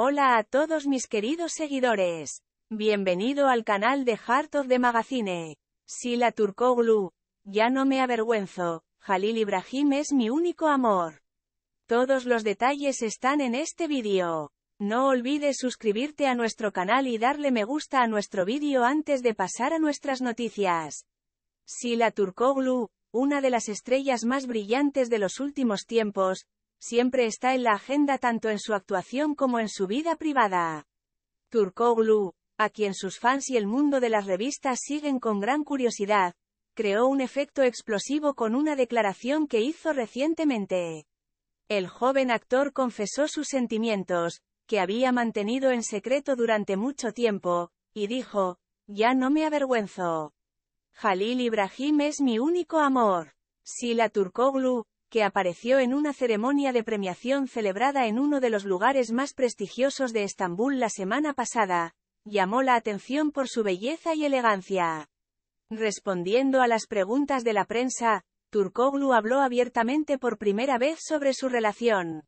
Hola a todos mis queridos seguidores. Bienvenido al canal de Heart of the Magazine. Sila Turkoglu. Ya no me avergüenzo, Jalil Ibrahim es mi único amor. Todos los detalles están en este vídeo. No olvides suscribirte a nuestro canal y darle me gusta a nuestro vídeo antes de pasar a nuestras noticias. Sila Turkoglu, una de las estrellas más brillantes de los últimos tiempos, siempre está en la agenda tanto en su actuación como en su vida privada. Turkoglu, a quien sus fans y el mundo de las revistas siguen con gran curiosidad, creó un efecto explosivo con una declaración que hizo recientemente. El joven actor confesó sus sentimientos, que había mantenido en secreto durante mucho tiempo, y dijo, ya no me avergüenzo. Jalil Ibrahim es mi único amor. Si la Turkoglu, que apareció en una ceremonia de premiación celebrada en uno de los lugares más prestigiosos de Estambul la semana pasada, llamó la atención por su belleza y elegancia. Respondiendo a las preguntas de la prensa, Turkoglu habló abiertamente por primera vez sobre su relación,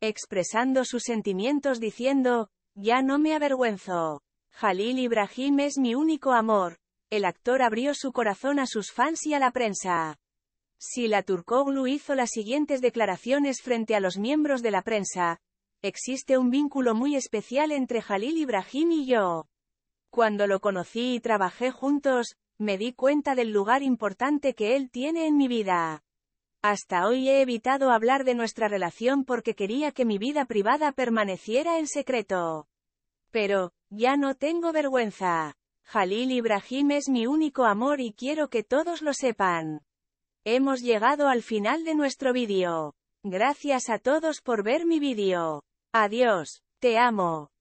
expresando sus sentimientos diciendo, ya no me avergüenzo. Jalil Ibrahim es mi único amor. El actor abrió su corazón a sus fans y a la prensa. Si la Turkoglu hizo las siguientes declaraciones frente a los miembros de la prensa. Existe un vínculo muy especial entre Jalil Ibrahim y yo. Cuando lo conocí y trabajé juntos, me di cuenta del lugar importante que él tiene en mi vida. Hasta hoy he evitado hablar de nuestra relación porque quería que mi vida privada permaneciera en secreto. Pero, ya no tengo vergüenza. Jalil Ibrahim es mi único amor y quiero que todos lo sepan. Hemos llegado al final de nuestro vídeo. Gracias a todos por ver mi vídeo. Adiós, te amo.